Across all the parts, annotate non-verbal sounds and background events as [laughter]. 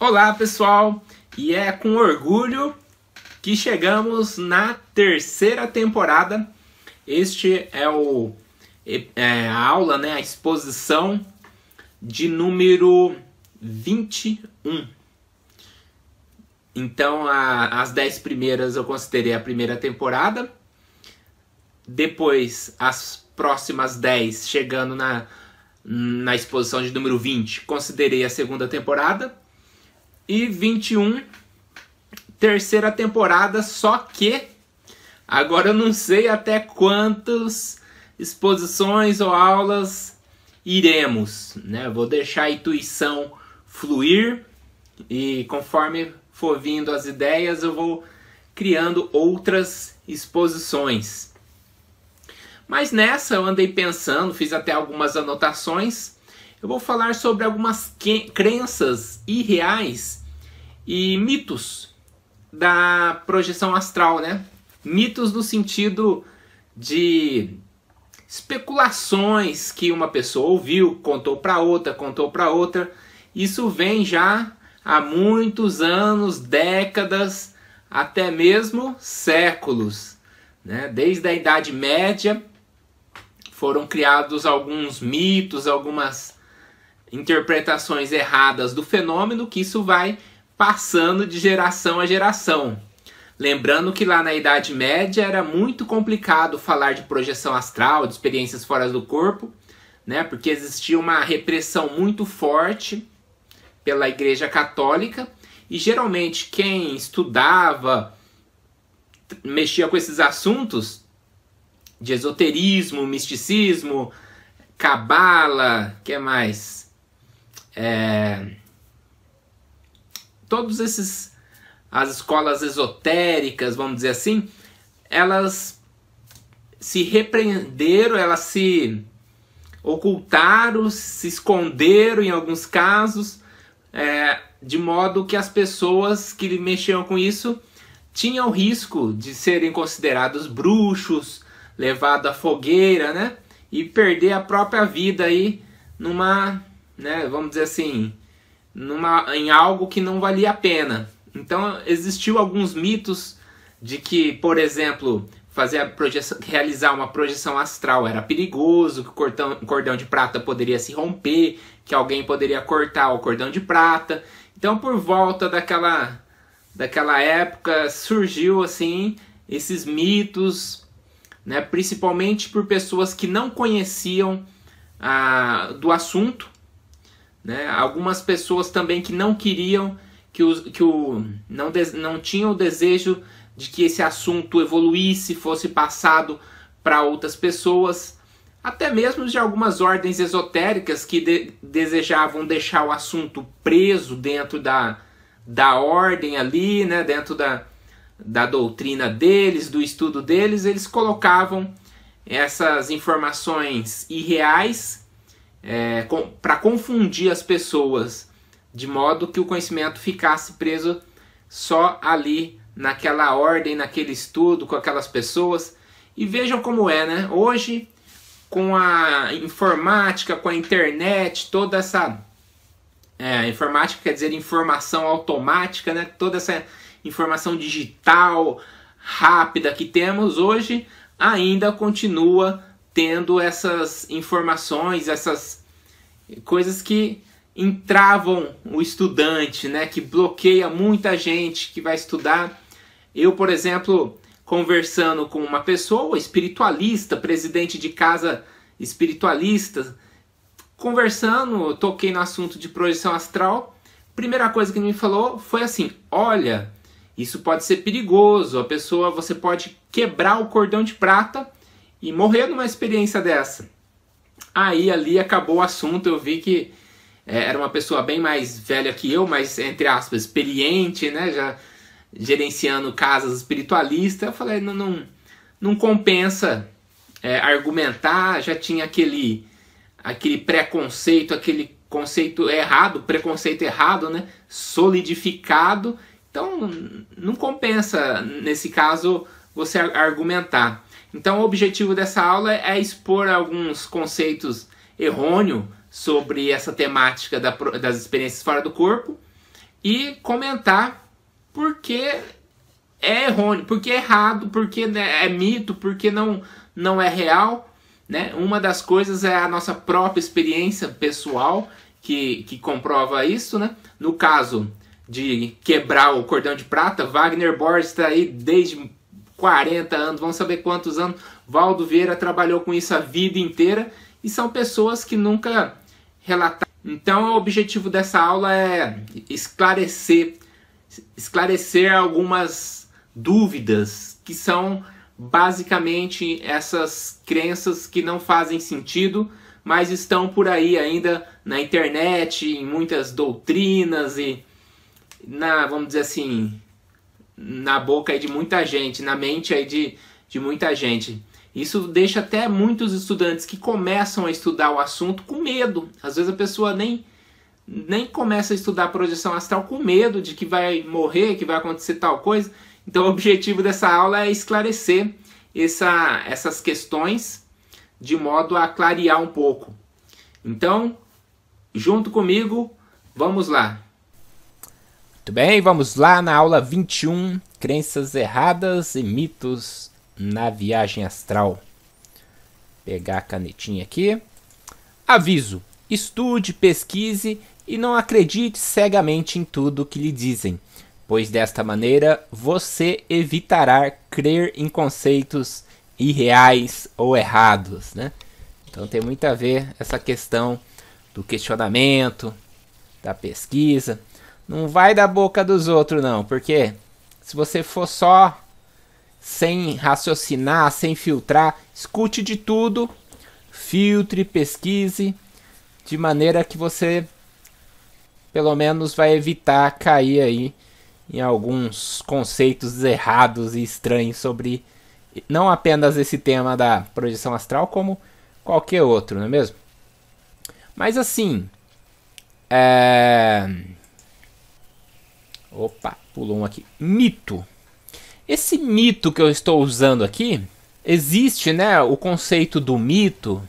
Olá pessoal, e é com orgulho que chegamos na terceira temporada. Este é o é, é a aula, né, a exposição de número 21. Então, a, as dez primeiras eu considerei a primeira temporada. Depois, as próximas 10, chegando na, na exposição de número 20, considerei a segunda temporada e 21, terceira temporada, só que agora eu não sei até quantas exposições ou aulas iremos, né? Vou deixar a intuição fluir e conforme for vindo as ideias, eu vou criando outras exposições. Mas nessa eu andei pensando, fiz até algumas anotações eu vou falar sobre algumas crenças irreais e mitos da projeção astral, né? Mitos no sentido de especulações que uma pessoa ouviu, contou para outra, contou para outra. Isso vem já há muitos anos, décadas, até mesmo séculos. Né? Desde a Idade Média foram criados alguns mitos, algumas interpretações erradas do fenômeno que isso vai passando de geração a geração. Lembrando que lá na Idade Média era muito complicado falar de projeção astral, de experiências fora do corpo, né? Porque existia uma repressão muito forte pela Igreja Católica e geralmente quem estudava, mexia com esses assuntos de esoterismo, misticismo, cabala, que mais? é, todos esses as escolas esotéricas, vamos dizer assim, elas se repreenderam, elas se ocultaram, se esconderam em alguns casos, é, de modo que as pessoas que mexiam com isso tinham risco de serem considerados bruxos, levado à fogueira, né? E perder a própria vida aí numa né, vamos dizer assim, numa, em algo que não valia a pena. Então existiu alguns mitos de que, por exemplo, fazer a projeção, realizar uma projeção astral era perigoso, que o cordão, cordão de prata poderia se romper, que alguém poderia cortar o cordão de prata. Então, por volta daquela, daquela época, surgiu assim esses mitos, né, principalmente por pessoas que não conheciam ah, do assunto né? Algumas pessoas também que não queriam, que, o que o, não, de, não tinham o desejo de que esse assunto evoluísse, fosse passado para outras pessoas, até mesmo de algumas ordens esotéricas que de, desejavam deixar o assunto preso dentro da, da ordem ali, né? dentro da, da doutrina deles, do estudo deles, eles colocavam essas informações irreais é, para confundir as pessoas, de modo que o conhecimento ficasse preso só ali, naquela ordem, naquele estudo, com aquelas pessoas. E vejam como é, né? Hoje, com a informática, com a internet, toda essa. É, informática quer dizer informação automática, né? Toda essa informação digital rápida que temos hoje ainda continua tendo essas informações, essas coisas que entravam o estudante, né, que bloqueia muita gente que vai estudar. Eu, por exemplo, conversando com uma pessoa espiritualista, presidente de casa espiritualista, conversando, toquei no assunto de projeção astral. Primeira coisa que ele me falou foi assim: "Olha, isso pode ser perigoso. A pessoa, você pode quebrar o cordão de prata e morrer numa experiência dessa. Aí ali acabou o assunto, eu vi que é, era uma pessoa bem mais velha que eu, mas entre aspas, experiente, né? Já gerenciando casas espiritualistas. Eu falei, não, não, não compensa é, argumentar, já tinha aquele, aquele preconceito, aquele conceito errado, preconceito errado, né? Solidificado. Então não compensa, nesse caso, você argumentar. Então, o objetivo dessa aula é expor alguns conceitos errôneos sobre essa temática da, das experiências fora do corpo e comentar por que é errôneo, por que é errado, por que né, é mito, por que não, não é real. Né? Uma das coisas é a nossa própria experiência pessoal que, que comprova isso. Né? No caso de quebrar o cordão de prata, Wagner Borges está aí desde 40 anos, vamos saber quantos anos. Valdo Vieira trabalhou com isso a vida inteira e são pessoas que nunca relataram. Então, o objetivo dessa aula é esclarecer, esclarecer algumas dúvidas que são basicamente essas crenças que não fazem sentido, mas estão por aí ainda na internet, em muitas doutrinas e na, vamos dizer assim, na boca aí de muita gente, na mente aí de, de muita gente. Isso deixa até muitos estudantes que começam a estudar o assunto com medo. Às vezes a pessoa nem, nem começa a estudar projeção astral com medo de que vai morrer, que vai acontecer tal coisa. Então o objetivo dessa aula é esclarecer essa, essas questões de modo a clarear um pouco. Então, junto comigo, vamos lá. Muito bem, vamos lá na aula 21, crenças erradas e mitos na viagem astral. Pegar a canetinha aqui. Aviso: estude, pesquise e não acredite cegamente em tudo que lhe dizem, pois desta maneira você evitará crer em conceitos irreais ou errados, né? Então tem muito a ver essa questão do questionamento, da pesquisa. Não vai da boca dos outros, não, porque se você for só sem raciocinar, sem filtrar, escute de tudo, filtre, pesquise, de maneira que você pelo menos vai evitar cair aí em alguns conceitos errados e estranhos sobre não apenas esse tema da projeção astral, como qualquer outro, não é mesmo? Mas assim, é... Opa, pulou um aqui. Mito. Esse mito que eu estou usando aqui, existe né, o conceito do mito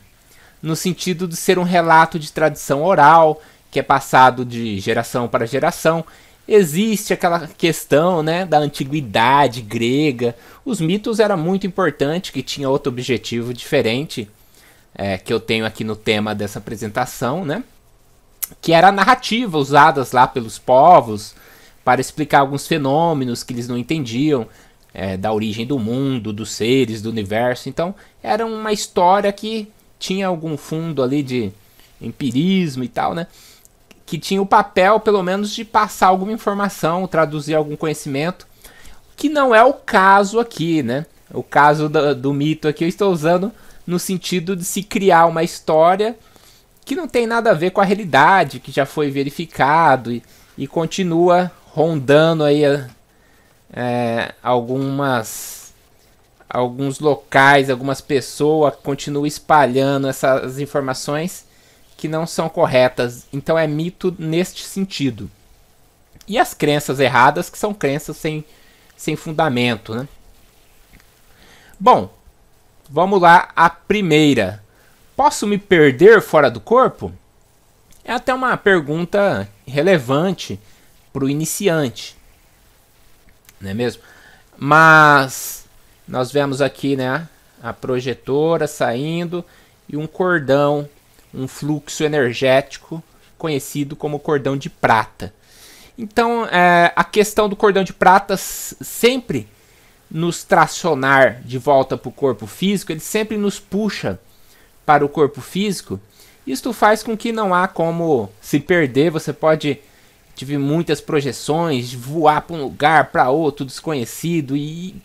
no sentido de ser um relato de tradição oral, que é passado de geração para geração. Existe aquela questão né, da antiguidade grega. Os mitos era muito importante, que tinha outro objetivo diferente, é, que eu tenho aqui no tema dessa apresentação, né? Que era a narrativa usadas lá pelos povos, para explicar alguns fenômenos que eles não entendiam, é, da origem do mundo, dos seres, do universo. Então, era uma história que tinha algum fundo ali de empirismo e tal, né? Que tinha o papel, pelo menos, de passar alguma informação, traduzir algum conhecimento, que não é o caso aqui, né? O caso do, do mito aqui eu estou usando no sentido de se criar uma história que não tem nada a ver com a realidade, que já foi verificado e, e continua rondando aí é, é, algumas alguns locais, algumas pessoas continuam espalhando essas informações que não são corretas. Então é mito neste sentido. E as crenças erradas, que são crenças sem, sem fundamento, né? Bom, vamos lá a primeira. Posso me perder fora do corpo? É até uma pergunta relevante para o iniciante, não é mesmo? Mas nós vemos aqui, né, a projetora saindo e um cordão, um fluxo energético conhecido como cordão de prata. Então, é, a questão do cordão de prata sempre nos tracionar de volta para o corpo físico, ele sempre nos puxa para o corpo físico. Isto faz com que não há como se perder, você pode Tive muitas projeções, voar para um lugar, para outro, desconhecido e,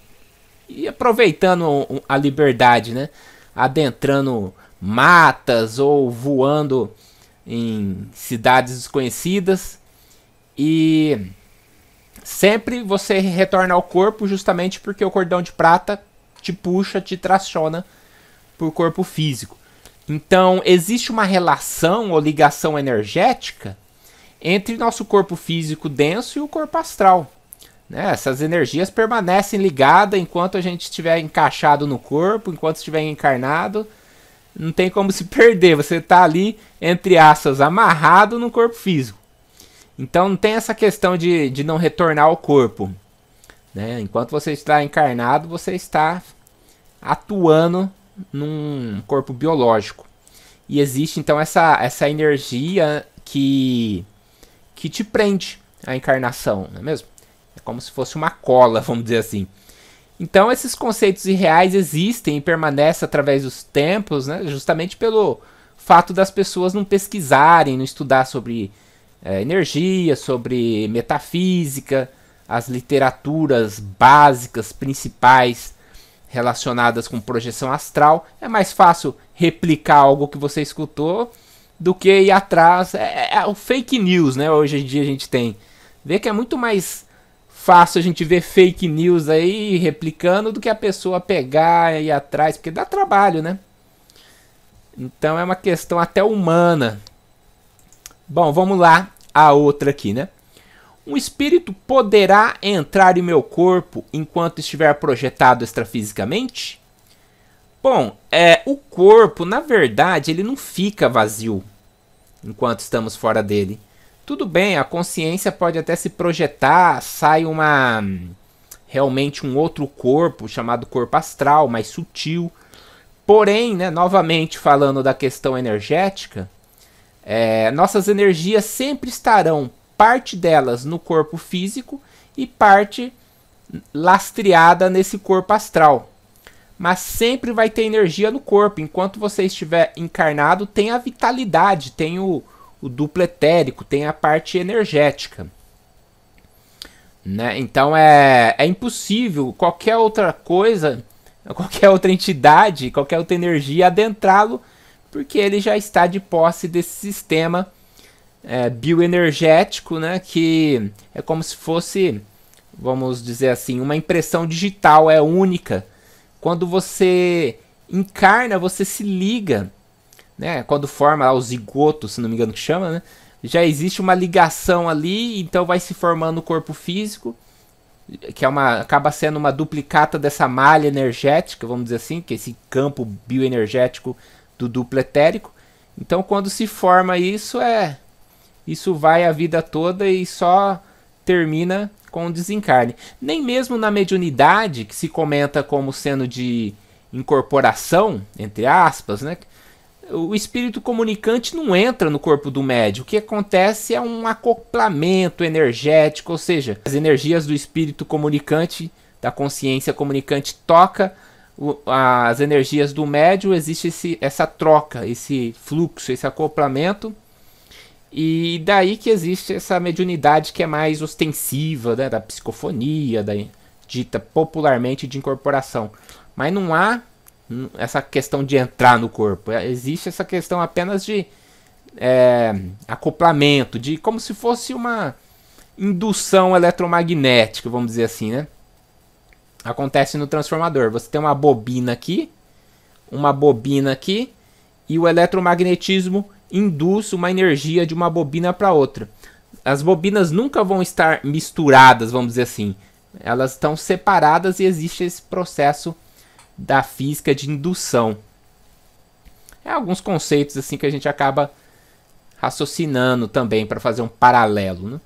e aproveitando a liberdade, né? Adentrando matas ou voando em cidades desconhecidas e sempre você retorna ao corpo justamente porque o cordão de prata te puxa, te traciona por corpo físico. Então, existe uma relação ou ligação energética entre nosso corpo físico denso e o corpo astral. Né? Essas energias permanecem ligadas enquanto a gente estiver encaixado no corpo, enquanto estiver encarnado. Não tem como se [laughs] perder, você está ali, entre aspas, amarrado no corpo físico. Então não tem essa questão de, de não retornar ao corpo. Né? Enquanto você está encarnado, você está atuando num corpo biológico. E existe então essa, essa energia que que te prende à encarnação, não é mesmo? É como se fosse uma cola, [laughs] vamos dizer assim. Então esses conceitos irreais existem e permanecem através dos tempos, né? justamente pelo fato das pessoas não pesquisarem, não estudar sobre é, energia, sobre metafísica, as literaturas básicas, principais relacionadas com projeção astral. É mais fácil replicar algo que você escutou do que ir atrás. É, é, é o fake news, né? Hoje em dia a gente tem. Vê que é muito mais fácil a gente ver fake news aí replicando do que a pessoa pegar e ir atrás, porque dá trabalho, né? Então é uma questão até humana. Bom, vamos lá a outra aqui, né? Um espírito poderá entrar em meu corpo enquanto estiver projetado extrafisicamente? Bom, é, o corpo, na verdade, ele não fica vazio enquanto estamos fora dele. Tudo bem, a consciência pode até se projetar, sai uma realmente um outro corpo chamado corpo astral, mais sutil. Porém, né, novamente falando da questão energética, é, nossas energias sempre estarão parte delas no corpo físico e parte lastreada nesse corpo astral mas sempre vai ter energia no corpo. Enquanto você estiver encarnado, tem a vitalidade, tem o, o duplo etérico, tem a parte energética. Né? Então é, é impossível qualquer outra coisa, [laughs] qualquer outra entidade, qualquer outra energia adentrá-lo, porque ele já está de posse desse sistema é, bioenergético, né? que é como se fosse, vamos dizer assim, uma impressão digital, é única quando você encarna, você se liga, né? Quando forma lá, o zigoto, se não me engano que chama, né? Já existe uma ligação ali, então vai se formando o corpo físico, que é uma acaba sendo uma duplicata dessa malha energética, vamos dizer assim, que é esse campo bioenergético do duplo etérico. Então, quando se forma isso, é isso vai a vida toda e só termina com o desencarne. Nem mesmo na mediunidade, que se comenta como sendo de incorporação, entre aspas, né? o espírito comunicante não entra no corpo do médium. O que acontece é um acoplamento energético, ou seja, as energias do espírito comunicante, da consciência comunicante, toca as energias do médium, existe esse, essa troca, esse fluxo, esse acoplamento, e daí que existe essa mediunidade que é mais ostensiva, né, da psicofonia, da, dita popularmente de incorporação. Mas não há essa questão de entrar no corpo. É, existe essa questão apenas de é, acoplamento, de como se fosse uma indução eletromagnética, vamos dizer assim, né? Acontece no transformador. Você tem uma bobina aqui, uma bobina aqui, e o eletromagnetismo induz uma energia de uma bobina para outra. As bobinas nunca vão estar misturadas, vamos dizer assim. Elas estão separadas e existe esse processo da física de indução. É alguns conceitos assim que a gente acaba raciocinando também para fazer um paralelo. Né?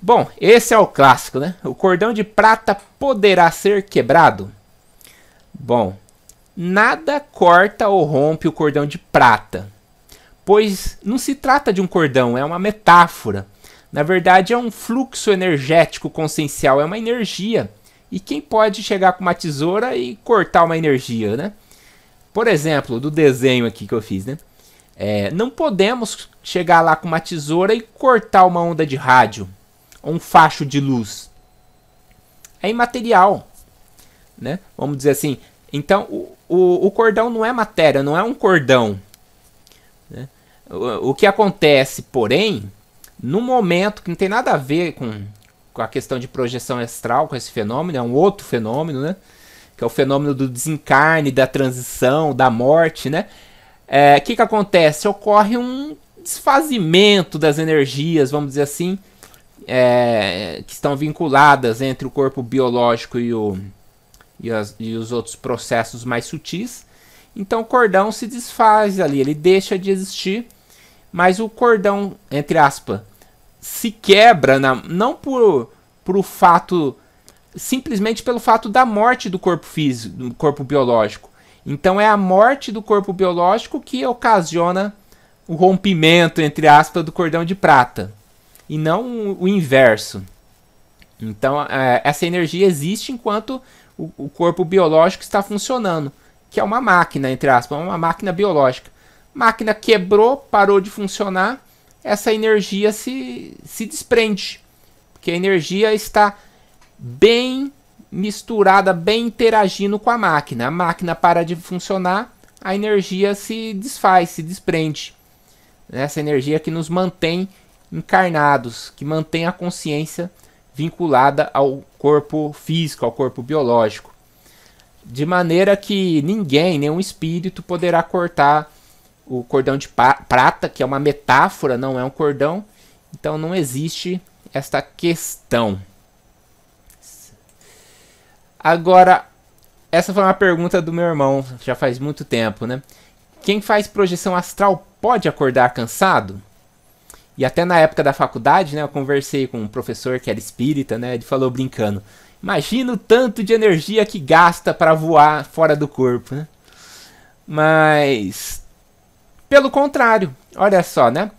Bom, esse é o clássico, né? O cordão de prata poderá ser quebrado? Bom, nada corta ou rompe o cordão de prata pois não se trata de um cordão, é uma metáfora. Na verdade, é um fluxo energético consciencial, é uma energia. E quem pode chegar com uma tesoura e cortar uma energia, né? Por exemplo, do desenho aqui que eu fiz, né? É, não podemos chegar lá com uma tesoura e cortar uma onda de rádio ou um facho de luz. É imaterial, né? Vamos dizer assim. Então, o, o, o cordão não é matéria, não é um cordão o, que acontece, porém, no momento que não tem nada a ver com, com a questão de projeção astral, com esse fenômeno, é um outro fenômeno, né? Que é o fenômeno do desencarne, da transição, da morte, né? O é, que, que acontece? Ocorre um desfazimento das energias, vamos dizer assim, é, que estão vinculadas entre o corpo biológico e, o, e, as, e, os outros processos mais sutis. Então o cordão se desfaz ali, ele deixa de existir mas o cordão, entre aspas, se quebra, na, não por, por o fato, simplesmente pelo fato da morte do corpo físico, do corpo biológico. Então é a morte do corpo biológico que ocasiona o rompimento, entre aspas, do cordão de prata. E não o inverso. Então é, essa energia existe enquanto o, o corpo biológico está funcionando. Que é uma máquina, entre aspas, uma máquina biológica. Máquina quebrou, parou de funcionar, essa energia se, se desprende, porque a energia está bem misturada, bem interagindo com a máquina. A máquina para de funcionar, a energia se desfaz, se desprende. Essa energia que nos mantém encarnados, que mantém a consciência vinculada ao corpo físico, ao corpo biológico. De maneira que ninguém, nenhum espírito, poderá cortar o cordão de prata, que é uma metáfora, não é um cordão. Então não existe esta questão. Agora, essa foi uma pergunta do meu irmão, já faz muito tempo, né? Quem faz projeção astral pode acordar cansado? E até na época da faculdade, né, eu conversei com um professor que era espírita, né, ele falou brincando: "Imagina o tanto de energia que gasta para voar fora do corpo", né? Mas pelo contrário, olha só, né?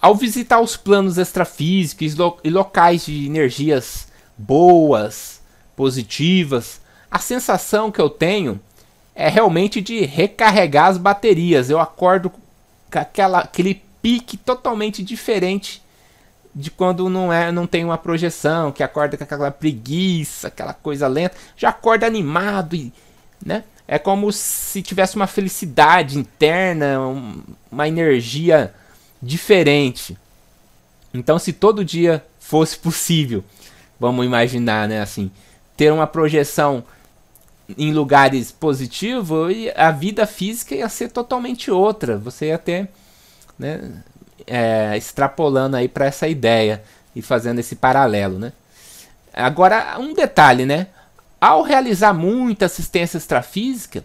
Ao visitar os planos extrafísicos e locais de energias boas, positivas, a sensação que eu tenho é realmente de recarregar as baterias. Eu acordo com aquela, aquele pique totalmente diferente de quando não é, não tem uma projeção, que acorda com aquela preguiça, aquela coisa lenta, já acorda animado e, né? É como se tivesse uma felicidade interna, uma energia diferente. Então, se todo dia fosse possível, vamos imaginar, né, assim, ter uma projeção em lugares positivos, a vida física ia ser totalmente outra. Você ia ter, né, é, extrapolando aí para essa ideia e fazendo esse paralelo, né? Agora, um detalhe, né? ao realizar muita assistência extrafísica,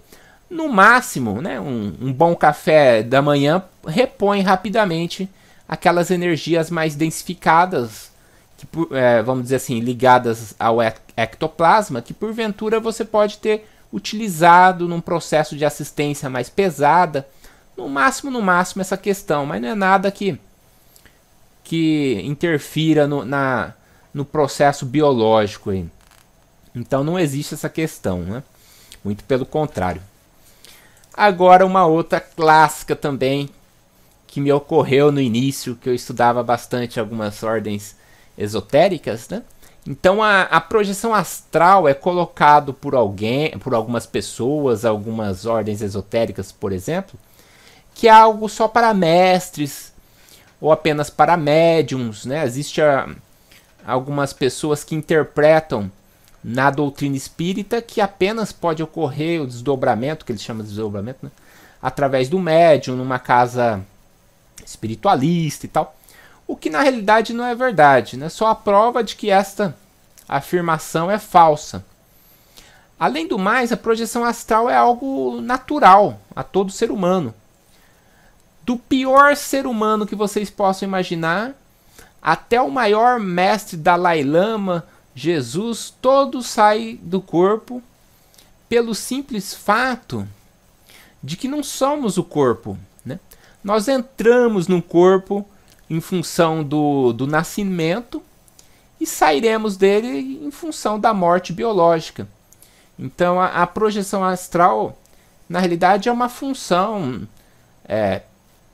no máximo, né, um, um bom café da manhã repõe rapidamente aquelas energias mais densificadas, que, é, vamos dizer assim, ligadas ao ectoplasma, que porventura você pode ter utilizado num processo de assistência mais pesada. No máximo, no máximo, essa questão, mas não é nada que, que interfira no, na, no processo biológico. Aí. Então não existe essa questão, né? Muito pelo contrário. Agora uma outra clássica também que me ocorreu no início, que eu estudava bastante algumas ordens esotéricas, né? Então a, a projeção astral é colocado por alguém, por algumas pessoas, algumas ordens esotéricas, por exemplo, que é algo só para mestres ou apenas para médiums, né? Existe a, ah, algumas pessoas que interpretam na doutrina espírita que apenas pode ocorrer o desdobramento, que eles chamam de desdobramento, né? através do médium, numa casa espiritualista e tal. O que na realidade não é verdade, né? só a prova de que esta afirmação é falsa. Além do mais, a projeção astral é algo natural a todo ser humano. Do pior ser humano que vocês possam imaginar, até o maior mestre Dalai Lama, Jesus todo sai do corpo pelo simples fato de que não somos o corpo. Né? Nós entramos no corpo em função do, do nascimento e sairemos dele em função da morte biológica. Então a, a projeção astral, na realidade, é uma função é,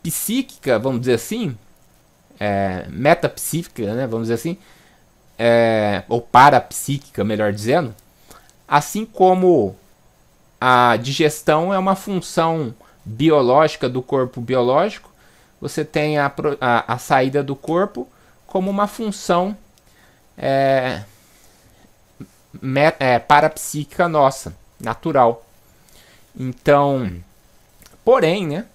psíquica, vamos dizer assim, é, metapsíquica, né, vamos dizer assim, é, ou parapsíquica, melhor dizendo, assim como a digestão é uma função biológica do corpo biológico, você tem a, a, a saída do corpo como uma função é, me, é, parapsíquica nossa, natural. Então, porém, né,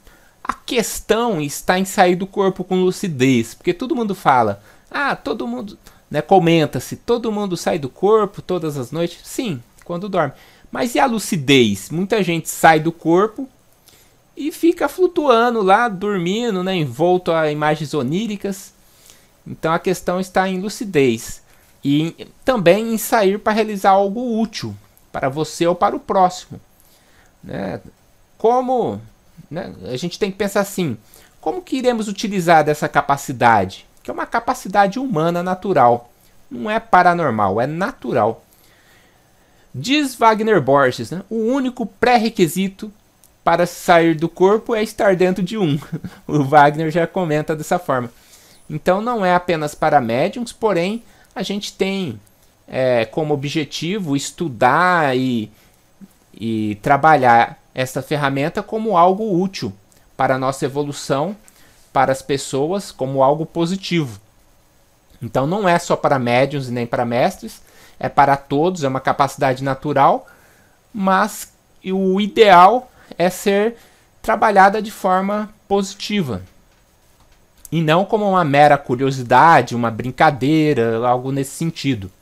a questão está em sair do corpo com lucidez, porque todo mundo fala, ah, todo mundo né? Comenta-se, todo mundo sai do corpo todas as noites? Sim, quando dorme. Mas e a lucidez? Muita gente sai do corpo e fica flutuando lá, dormindo, né? envolto a imagens oníricas. Então a questão está em lucidez e também em sair para realizar algo útil para você ou para o próximo. Né? Como né? a gente tem que pensar assim: como que iremos utilizar dessa capacidade? que é uma capacidade humana natural. Não é paranormal, é natural. Diz Wagner Borges, né? o único pré-requisito para sair do corpo é estar dentro de um. [laughs] O Wagner já comenta dessa forma. Então não é apenas para médiums, porém a gente tem é, como objetivo estudar e, e trabalhar essa ferramenta como algo útil para a nossa evolução para as pessoas como algo positivo. Então não é só para médiums e nem para mestres, é para todos, é uma capacidade natural, mas o ideal é ser trabalhada de forma positiva. E não como uma mera curiosidade, uma brincadeira, algo nesse sentido.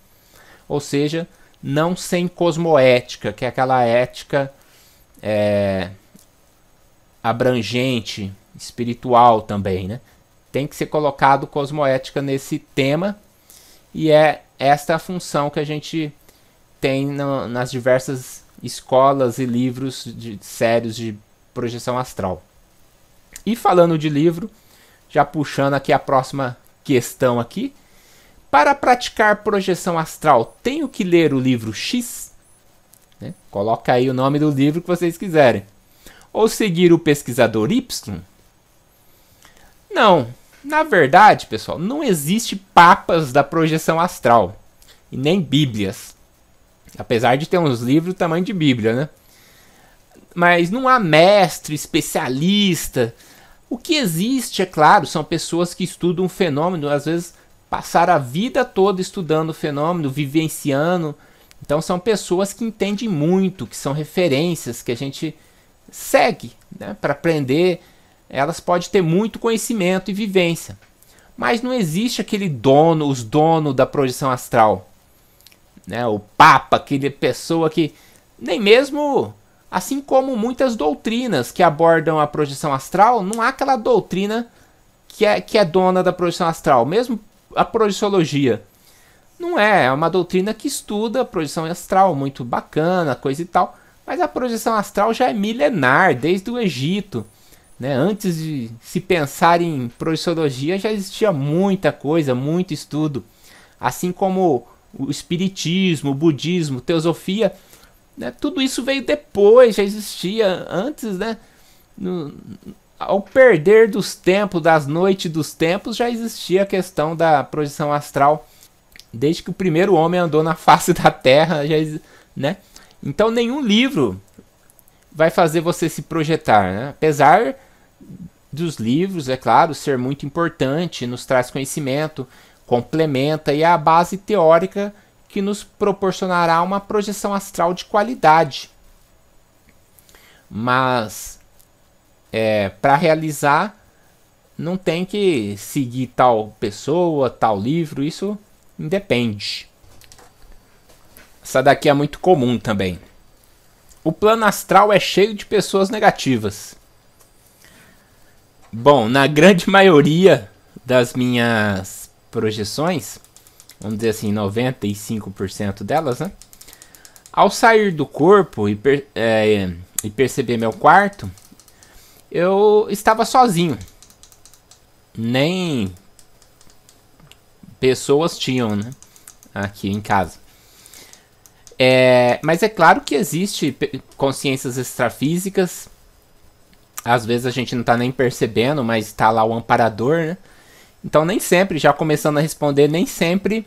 Ou seja, não sem cosmoética, que é aquela ética é, abrangente, espiritual também, né? Tem que ser colocado cosmoética nesse tema e é esta a função que a gente tem no, nas diversas escolas e livros de sérios de projeção astral. E falando de livro, já puxando aqui a próxima questão aqui, para praticar projeção astral, tenho que ler o livro X? Né? Coloca aí o nome do livro que vocês quiserem. Ou seguir o pesquisador Y? Não. Na verdade, pessoal, não existe papas da projeção astral. E nem bíblias. Apesar de ter uns livros do tamanho de bíblia, né? Mas não há mestre, especialista. O que existe, é claro, são pessoas que estudam o fenômeno, às vezes passaram a vida toda estudando o fenômeno, vivenciando. Então são pessoas que entendem muito, que são referências, que a gente segue né, para aprender elas podem ter muito conhecimento e vivência, mas não existe aquele dono, os donos da projeção astral, né? O papa, aquele pessoa que nem mesmo assim como muitas doutrinas que abordam a projeção astral, não há aquela doutrina que é, que é dona da projeção astral, mesmo a projeciologia. Não é, é uma doutrina que estuda a projeção astral, muito bacana, coisa e tal, mas a projeção astral já é milenar, desde o Egito. Né? Antes de se pensar em projeciologia, já existia muita coisa, muito estudo. Assim como o espiritismo, o budismo, teosofia, né? tudo isso veio depois, já existia antes, né? No, ao perder dos tempos, das noites dos tempos, já existia a questão da projeção astral. Desde que o primeiro homem andou na [laughs] face da Terra, já, né? Então nenhum livro vai fazer você se projetar. Né? Apesar dos livros, é claro, ser muito importante, nos traz conhecimento, complementa e é a base teórica que nos proporcionará uma projeção astral de qualidade. Mas é, para realizar, não tem que seguir tal pessoa, tal livro, isso independe. Essa daqui é muito comum também. O plano astral é cheio de pessoas negativas. Bom, na grande [laughs] maioria das minhas projeções, vamos dizer assim, 95% delas, né? Ao sair do corpo e, per é, e perceber meu quarto, eu estava sozinho. Nem pessoas tinham, né? Aqui em casa. É, mas é claro que existe consciências extrafísicas. Às vezes a gente não está nem percebendo, mas está lá o amparador, né? Então nem sempre, já começando a responder, nem sempre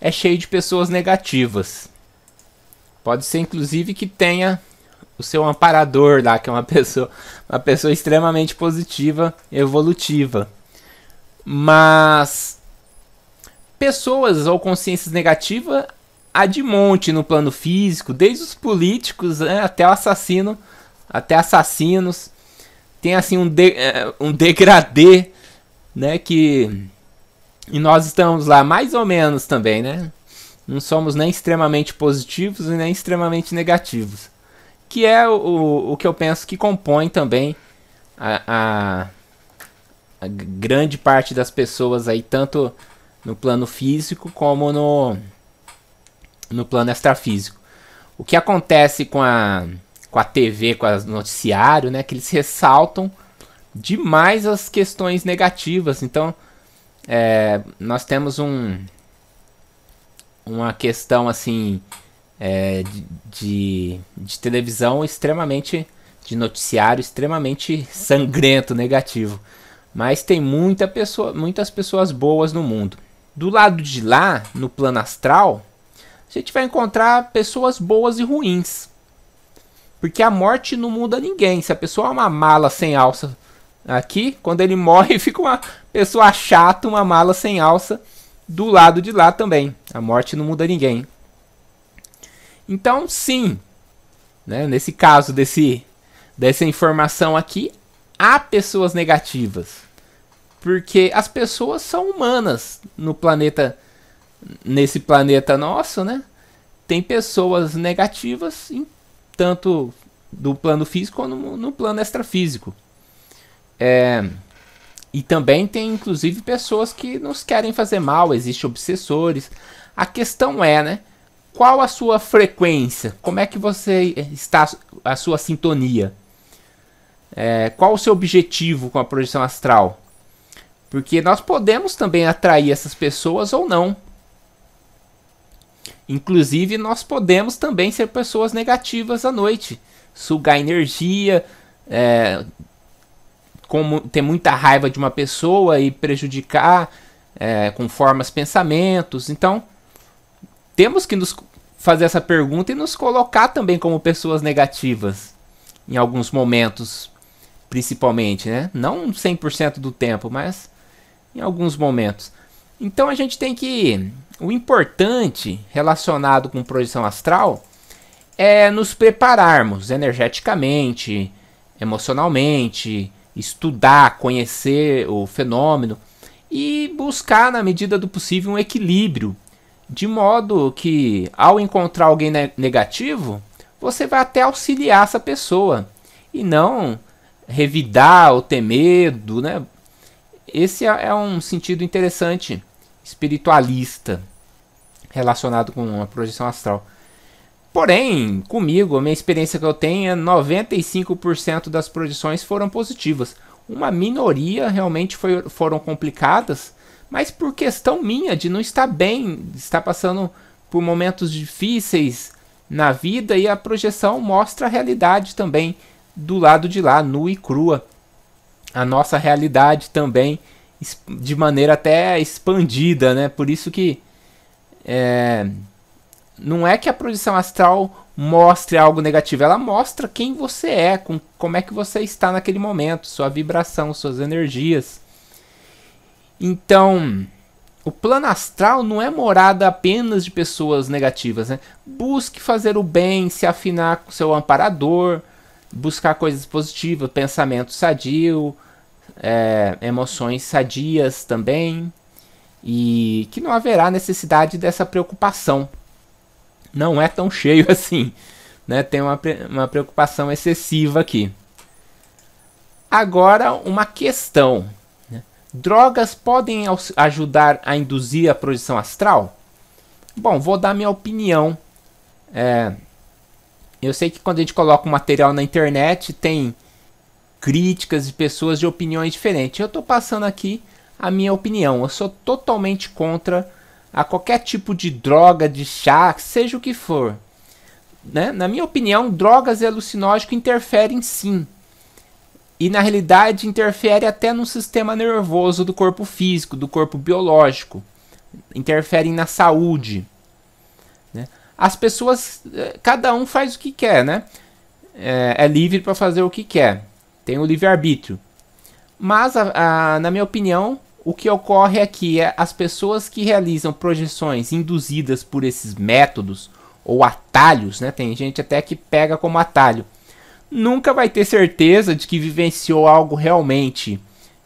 é cheio de pessoas negativas. Pode ser inclusive que tenha o seu amparador lá, que é uma [laughs] pessoa, uma pessoa extremamente positiva, evolutiva. Mas pessoas ou consciências negativas há de monte no plano físico, desde os políticos né, até o assassino, até assassinos. Tem assim um, de, é, um degradê, né? Que. E nós estamos lá mais ou menos também, né? Não somos nem extremamente positivos e nem extremamente negativos. Que é o, o que eu penso que compõe também a, a, a grande parte das pessoas aí, tanto no plano físico como no, no plano extrafísico. O que acontece com a, com a TV, com o noticiário, né? Que eles ressaltam demais as questões negativas. Então, é, nós temos um uma questão assim é, de, de, televisão extremamente de noticiário extremamente sangrento negativo mas tem muita pessoa, muitas pessoas boas no mundo do lado de lá no plano astral a gente vai encontrar pessoas boas e ruins. Porque a morte não muda ninguém. Se a pessoa é uma mala sem alça aqui, quando ele [laughs] morre, fica uma pessoa chata, uma mala sem alça do lado de lá também. A morte não muda ninguém. Então, sim, né, nesse caso desse, dessa informação aqui, há pessoas negativas. Porque as pessoas são humanas no planeta nesse planeta nosso, né? Tem pessoas negativas, tanto do plano físico quanto no, no plano extrafísico. É, e também tem, inclusive, pessoas que nos querem fazer mal, existem obsessores. A questão é, né? Qual a sua frequência? Como é que você está a sua sintonia? É, qual o seu objetivo com a projeção astral? Porque nós podemos também atrair essas pessoas ou não. Inclusive, nós podemos também ser pessoas negativas à noite, sugar energia, é, como ter muita raiva de uma pessoa e prejudicar é, com formas, pensamentos. Então, temos que nos fazer essa pergunta e nos colocar também como pessoas negativas em alguns momentos, principalmente, né? Não 100% do tempo, mas em alguns momentos. Então a gente tem que o importante relacionado com projeção astral é nos prepararmos energeticamente, emocionalmente, estudar, conhecer o fenômeno e buscar, na medida do possível, um equilíbrio. De modo que, ao encontrar alguém negativo, você vai até auxiliar essa pessoa e não revidar ou ter medo, né? Esse é, é um sentido interessante, espiritualista relacionado com uma projeção astral. Porém, comigo, a minha experiência que eu tenho é 95% das projeções foram positivas. Uma minoria realmente foi, foram complicadas, mas por questão minha de não estar bem, estar passando por momentos difíceis na vida e a projeção mostra a realidade também do lado de lá, nua e crua. A nossa realidade também de maneira até expandida, né? Por isso que é, não é que a projeção astral mostre algo negativo, ela mostra quem você é, com, como é que você está naquele momento, sua vibração, suas energias. Então, o plano astral não é morada apenas de pessoas negativas, né? Busque fazer o bem, se afinar com seu amparador, buscar coisas positivas, pensamento sadio, é, emoções sadias também e que não haverá necessidade dessa preocupação. Não é tão cheio [laughs] assim, né? Tem uma, uma preocupação excessiva aqui. Agora, uma questão: né? drogas podem ajudar a induzir a projeção astral? Bom, vou dar minha opinião. É, eu sei que quando a gente coloca um material na internet, tem críticas de pessoas de opiniões diferentes. Eu estou passando aqui a minha opinião. Eu sou totalmente contra a qualquer tipo de droga, de chá, seja o que for. Né? Na minha opinião, drogas e alucinógenos interferem sim. E na realidade interfere até no sistema nervoso do corpo físico, do corpo biológico. Interferem na saúde. Né? As pessoas, eh, cada um faz o que quer, né? É, é livre para fazer o que quer. Tem o livre-arbítrio. Mas, a, a, na minha opinião, o que ocorre aqui é que as pessoas que realizam projeções induzidas por esses métodos ou atalhos, né? Tem gente até que pega como atalho. Nunca vai ter certeza de que vivenciou algo realmente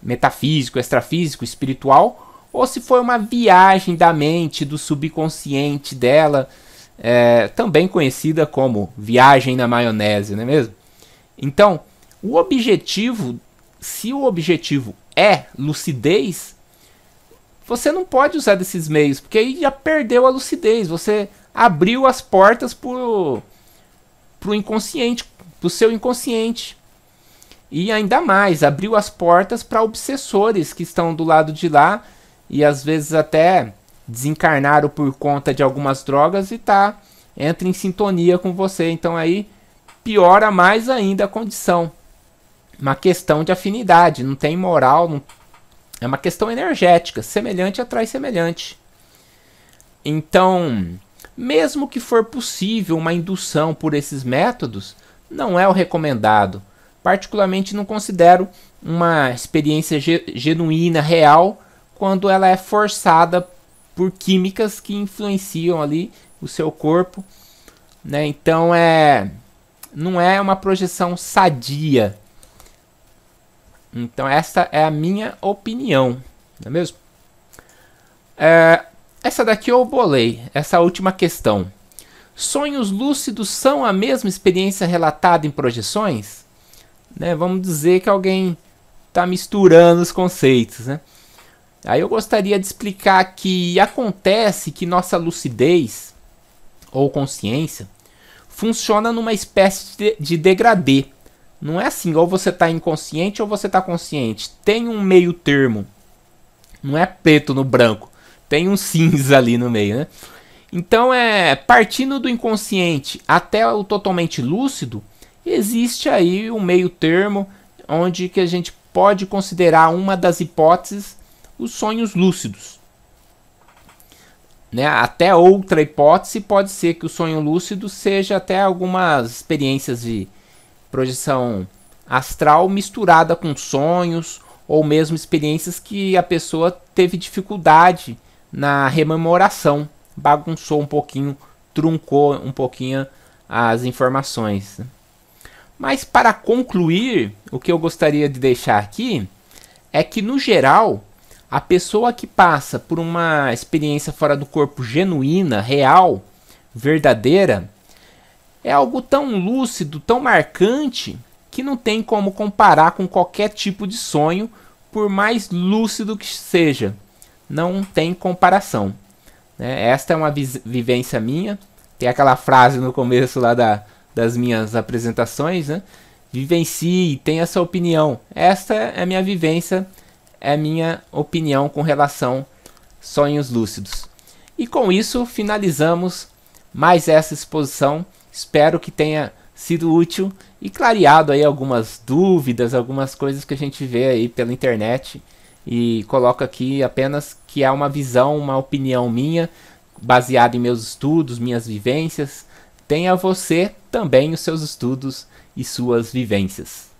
metafísico, extrafísico, espiritual, ou se foi uma viagem da mente, do subconsciente dela, é, também conhecida como viagem na maionese, não é mesmo? Então, o objetivo, se o objetivo é lucidez, você não pode usar desses meios, porque aí já perdeu a lucidez. Você abriu as portas para o inconsciente, para o seu inconsciente. E ainda mais, abriu as portas para obsessores que estão do lado de lá e às vezes até desencarnaram por conta de algumas drogas e tá entra em sintonia com você. Então aí piora mais ainda a condição uma questão de afinidade, não tem moral, não... é uma questão energética, semelhante atrai semelhante. Então, mesmo que for possível uma indução por esses métodos, não é o recomendado. Particularmente não considero uma experiência genuína, real, quando ela é forçada por químicas que influenciam ali o seu corpo, né? Então é não é uma projeção sadia então, esta é a minha opinião, não é mesmo? É, essa daqui eu bolei, essa última questão. Sonhos lúcidos são a mesma experiência relatada em projeções? Né, vamos dizer que alguém está misturando os conceitos. Né? Aí eu gostaria de explicar que acontece que nossa lucidez ou consciência funciona numa espécie de degradê não é assim, ou você tá inconsciente ou você tá consciente. Tem um meio termo. Não é preto no branco. Tem um cinza ali no meio, né? Então é partindo do inconsciente até o totalmente lúcido, existe aí um meio termo onde que a gente pode considerar uma das hipóteses os sonhos lúcidos. Né? Até outra hipótese pode ser que o sonho lúcido seja até algumas experiências de projeção astral misturada com sonhos ou mesmo experiências que a pessoa teve dificuldade na rememoração, bagunçou um pouquinho, truncou um pouquinho as informações. Mas para concluir, o que eu gostaria de deixar aqui é que no geral, a pessoa que passa por uma experiência fora do corpo genuína, real, verdadeira, é algo tão lúcido, tão marcante, que não tem como comparar com qualquer tipo de sonho, por mais lúcido que seja. Não tem comparação. Né? Esta é uma vivência minha. Tem aquela frase no começo lá da, das minhas apresentações, né? Vivencie, tenha sua opinião. Esta é a minha vivência, é a minha opinião com relação sonhos lúcidos. E com isso finalizamos mais essa exposição Espero que tenha sido útil e clareado aí algumas dúvidas, algumas coisas que a gente vê aí pela internet e coloco aqui apenas que há uma visão, uma opinião minha, baseada em meus estudos, minhas vivências. Tenha você também os seus estudos e suas vivências.